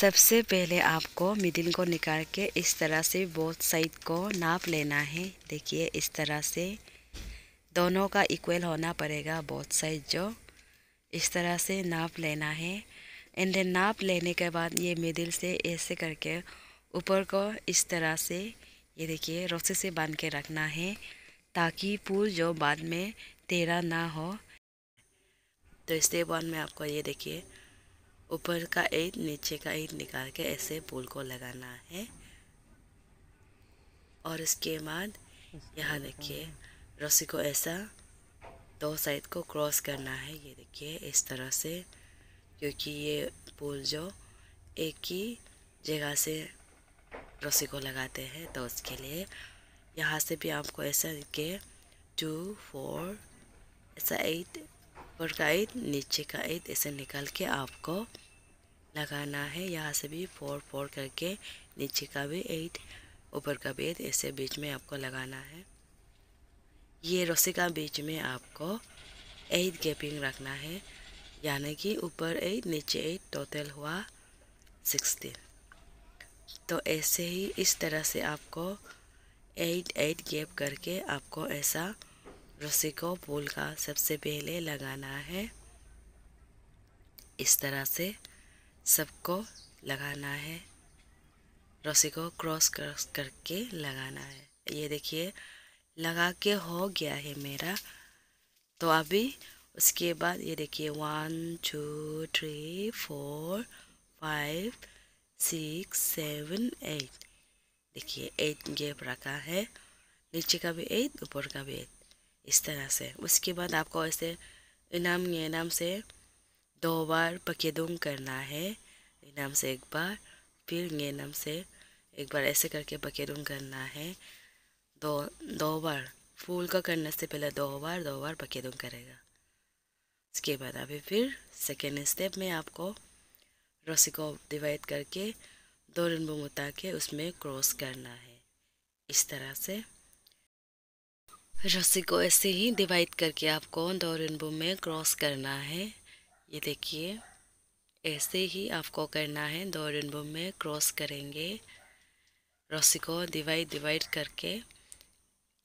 सबसे पहले आपको मिडिल को निकाल के इस तरह से बोथ साइड को नाप लेना है देखिए इस तरह से दोनों का इक्वल होना पड़ेगा बोथ साइड जो इस तरह से नाप लेना है एंड देन नाप लेने के बाद ये मिडिल से ऐसे करके ऊपर को इस तरह से ये देखिए रस्सी से बांध के रखना है ताकि पुल जो बाद में तेरा ना हो तो इसके वन में आपको ये देखिए ऊपर का एड नीचे का एड निकाल के ऐसे बोल को लगाना है और इसके बाद यहाँ देखिए रस्सी को ऐसा दो साइड को क्रॉस करना है ये देखिए इस तरह से क्योंकि ये पुल जो एक ही जगह से रस्सी को लगाते हैं तो उसके लिए यहाँ से भी आपको ऐसा देखिए टू फोर ऐसा एट ऊपर का ईद नीचे का ईद ऐसे निकाल के आपको लगाना है यहाँ से भी फोर फोर करके नीचे का भी एट ऊपर का भी एट ऐसे बीच में आपको लगाना है ये रस्सी का बीच में आपको एट गैपिंग रखना है यानी कि ऊपर एट नीचे एट टोटल हुआ सिक्सटीन तो ऐसे ही इस तरह से आपको एट एट गैप करके आपको ऐसा रस्सी को पुल का सबसे पहले लगाना है इस तरह से सबको लगाना है रस्सी को क्रॉस क्रॉस करके लगाना है ये देखिए लगा के हो गया है मेरा तो अभी उसके बाद ये देखिए one two three four five six seven eight देखिए एट गेप रखा है नीचे का भी एट ऊपर का भी एट इस तरह से उसके बाद आपको ऐसे इनाम ये इनाम से दो बार पकेदुंग करना है इनाम से एक बार फिर ये इनाम से एक बार ऐसे करके पकेदुंग करना है दो दो बार फूल का करने से पहले दो बार दो बार पकेदुंग करेगा इसके बाद अभी फिर सेकेंड स्टेप में आपको रस्सी को डिवाइड करके दो रिनबो उतार के उसमें क्रॉस करना है इस तरह से रस्सी को ऐसे ही डिवाइड करके आपको दो रेनबो में क्रॉस करना है ये देखिए ऐसे ही आपको करना है दो रेनबो में क्रॉस करेंगे रस्सी को डिवाइड डिवाइड करके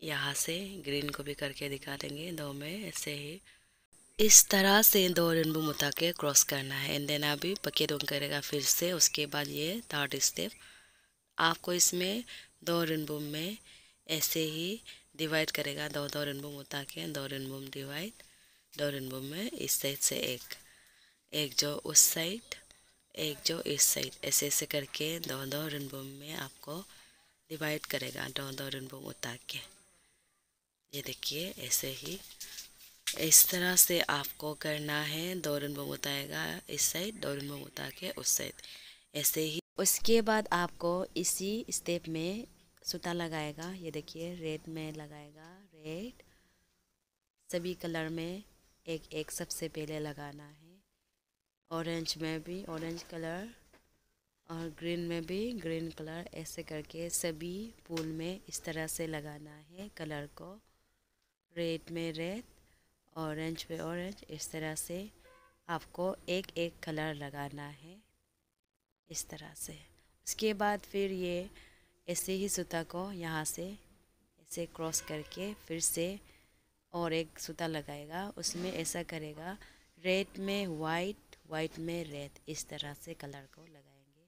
यहाँ से ग्रीन को भी करके दिखा देंगे दो में ऐसे ही इस तरह से दो रेनबो मुता के क्रॉस करना है एंड देन अभी पके डोंग करेगा फिर से उसके बाद ये थर्ड स्टेप आपको इसमें दो रेनबो में ऐसे ही डिवाइड करेगा दो दो रेनबोम उतार के दो रेनबोम डिवाइड दो रेनबो में इस साइड से एक एक जो उस साइड एक जो इस साइड ऐसे ऐसे करके दो दो रेनबो में आपको डिवाइड करेगा दो दो रेनबोम उठा के ये देखिए ऐसे ही इस तरह से आपको करना है दो रेनबोम उतारेगा इस साइड दो रेनबोम उतार के उस साइड ऐसे ही उसके बाद आपको इसी स्टेप में सूता लगाएगा ये देखिए रेड में लगाएगा रेड सभी कलर में एक एक सबसे पहले लगाना है ऑरेंज में भी ऑरेंज कलर और ग्रीन में भी ग्रीन कलर ऐसे करके सभी फूल में इस तरह से लगाना है कलर को रेड में रेड ऑरेंज में ऑरेंज इस तरह से आपको एक एक कलर लगाना है इस तरह से उसके बाद फिर ये ऐसे ही सूता को यहाँ से ऐसे क्रॉस करके फिर से और एक सूता लगाएगा उसमें ऐसा करेगा रेड में वाइट वाइट में रेड इस तरह से कलर को लगाएंगे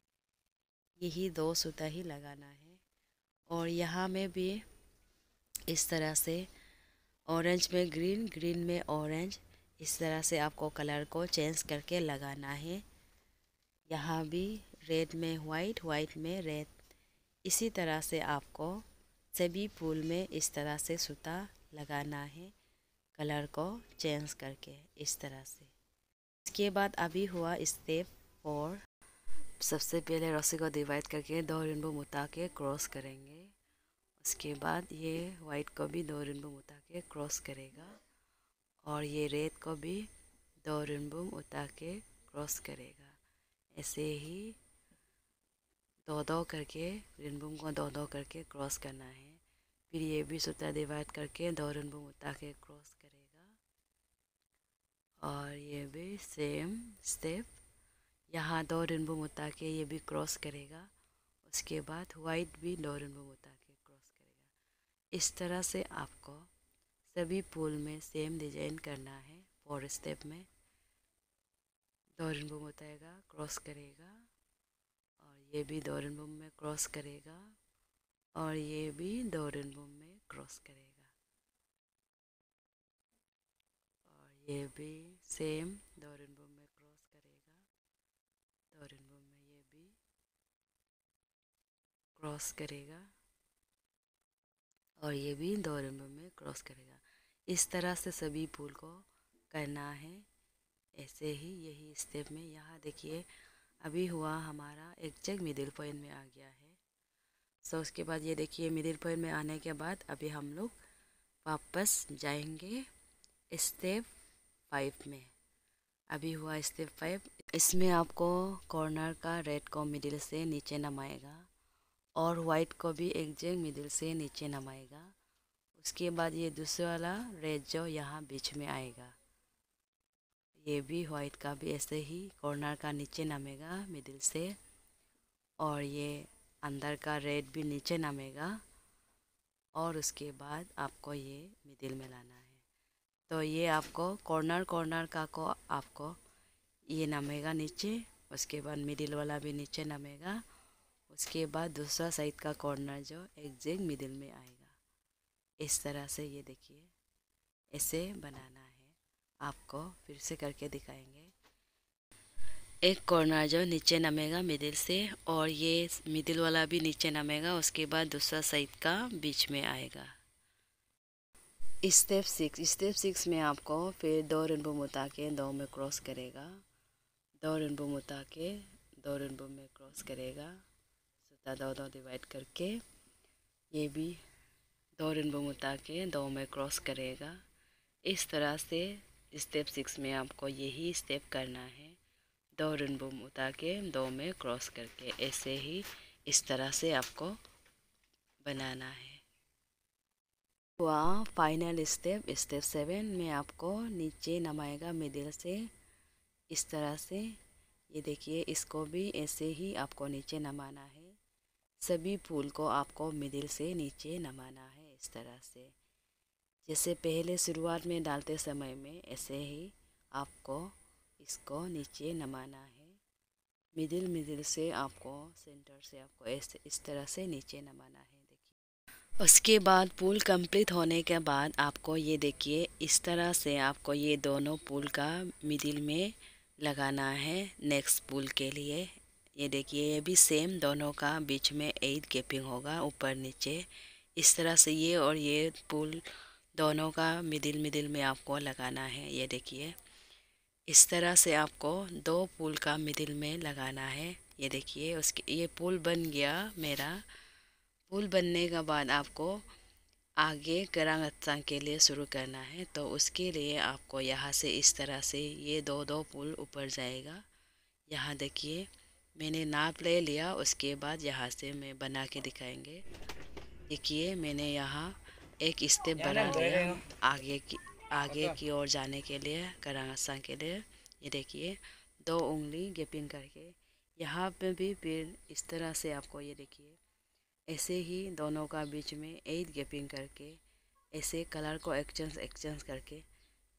यही दो सूता ही लगाना है और यहाँ में भी इस तरह से ऑरेंज में ग्रीन ग्रीन में ऑरेंज इस तरह से आपको कलर को चेंज करके लगाना है यहाँ भी रेड में वाइट वाइट में रेड इसी तरह से आपको सभी फूल में इस तरह से सूता लगाना है कलर को चेंज करके इस तरह से इसके बाद अभी हुआ स्टेप फोर सबसे पहले रस्सी को डिवाइड करके दो रिनबो मुता के क्रॉस करेंगे उसके बाद ये वाइट को भी दो रिनबो मुता के क्रॉस करेगा और ये रेड को भी दो रिनबो मुता के क्रॉस करेगा ऐसे ही दो दो करके रिनबुम को दो दो करके क्रॉस करना है फिर ये भी सुता डिवाइड करके दो रिनबुम उठा के क्रॉस करेगा और ये भी सेम स्टेप यहाँ दो रिनबुम उठा के ये भी क्रॉस करेगा उसके बाद वाइट भी दो रिनबुम उठा के क्रॉस करेगा इस तरह से आपको सभी पुल में सेम डिजाइन करना है फोर स्टेप में दो रिनबुम उठाएगा क्रॉस करेगा ये भी दौरन बम में क्रॉस करेगा और ये भी दौरन बम में क्रॉस करेगा और ये भी सेम दौरन बम में क्रॉस करेगा दौरन बम में ये भी क्रॉस करेगा और ये भी दौरन बम में क्रॉस करेगा इस तरह से सभी फूल को करना है ऐसे ही यही स्टेप में यहाँ देखिए अभी हुआ हमारा एक चेक मिडिल पॉइंट में आ गया है सो so, उसके बाद ये देखिए मिडिल पॉइंट में आने के बाद अभी हम लोग वापस जाएंगे स्टेप फाइव में अभी हुआ स्टेप फाइव इसमें आपको कॉर्नर का रेड को मिडिल से नीचे नमाएगा और वाइट को भी एक एग्जैक्ट मिडिल से नीचे नमाएगा उसके बाद ये दूसरा वाला रेड जो यहाँ बीच में आएगा ये भी वाइट का भी ऐसे ही कॉर्नर का नीचे नामेगा मिडिल से और ये अंदर का रेड भी नीचे नामेगा और उसके बाद आपको ये मिडिल में लाना है तो ये आपको कॉर्नर कॉर्नर का को आपको ये नामेगा नीचे उसके बाद मिडिल वाला भी नीचे नामेगा उसके बाद दूसरा साइड का कॉर्नर जो एग्जैक्ट मिडिल में आएगा इस तरह से ये देखिए ऐसे बनाना है आपको फिर से करके दिखाएंगे एक कॉर्नर जो नीचे नमेगा मिडिल से और ये मिडिल वाला भी नीचे नमेगा उसके बाद दूसरा साइड का बीच में आएगा स्टेप सिक्स स्टेप सिक्स में आपको फिर दो रेनबो मुता के दो में क्रॉस करेगा दो रेनबो मुता के दो रेनबो में क्रॉस करेगा सूता दो दो डिवाइड करके ये भी दो रेनबो मुता के दो में क्रॉस करेगा इस तरह से स्टेप सिक्स में आपको यही स्टेप करना है दो रिन बुम उठा के दो में क्रॉस करके ऐसे ही इस तरह से आपको बनाना है हुआ फाइनल स्टेप स्टेप सेवन में आपको नीचे नमाएगा मिडिल से इस तरह से ये देखिए इसको भी ऐसे ही आपको नीचे नमाना है सभी फूल को आपको मिडिल से नीचे नमाना है इस तरह से जैसे पहले शुरुआत में डालते समय में ऐसे ही आपको इसको नीचे नमाना है मिडिल मिडिल से आपको सेंटर से आपको ऐसे इस तरह से नीचे नमाना है देखिए उसके बाद पुल कंप्लीट होने के बाद आपको ये देखिए इस तरह से आपको ये दोनों पुल का मिडिल में लगाना है नेक्स्ट पुल के लिए ये देखिए ये भी सेम दोनों का बीच में एट गैपिंग होगा ऊपर नीचे इस तरह से ये और ये पुल दोनों का मिडिल मिडिल में आपको लगाना है ये देखिए इस तरह से आपको दो पुल का मिडिल में लगाना है ये देखिए उसके ये पुल बन गया मेरा पुल बनने के बाद आपको आगे करांगत्सा के लिए शुरू करना है तो उसके लिए आपको यहाँ से इस तरह से ये दो दो पुल ऊपर जाएगा यहाँ देखिए मैंने नाप ले लिया उसके बाद यहाँ से मैं बना के दिखाएंगे देखिए मैंने यहाँ एक स्टेप बना लिया आगे की आगे की ओर जाने के लिए करांगसा के लिए ये देखिए दो उंगली गैपिंग करके यहाँ पे भी फिर इस तरह से आपको ये देखिए ऐसे ही दोनों का बीच में एक गैपिंग करके ऐसे कलर को एक्सचेंज एक्सचेंज करके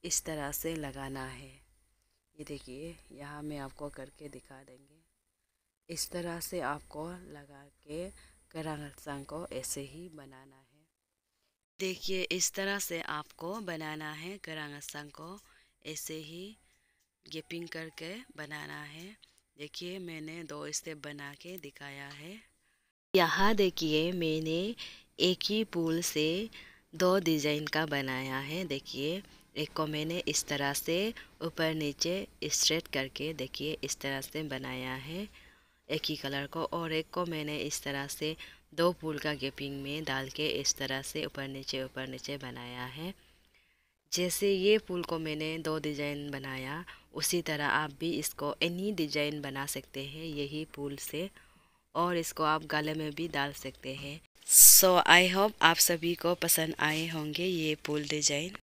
इस तरह से लगाना है ये देखिए यहाँ मैं आपको करके दिखा देंगे इस तरह से आपको लगा के करांगसा को ऐसे ही बनाना है देखिए इस तरह से आपको बनाना है संग को ऐसे ही गेपिंग करके बनाना है देखिए मैंने दो स्टेप बना के दिखाया है यहाँ देखिए मैंने एक ही पुल से दो डिजाइन का बनाया है देखिए एक को मैंने इस तरह से ऊपर नीचे स्ट्रेट करके देखिए इस तरह से बनाया है एक ही कलर को और एक को मैंने इस तरह से दो फूल का गैपिंग में डाल के इस तरह से ऊपर नीचे ऊपर नीचे बनाया है जैसे ये फूल को मैंने दो डिज़ाइन बनाया उसी तरह आप भी इसको एनी डिज़ाइन बना सकते हैं यही फूल से और इसको आप गले में भी डाल सकते हैं सो आई होप आप सभी को पसंद आए होंगे ये फूल डिज़ाइन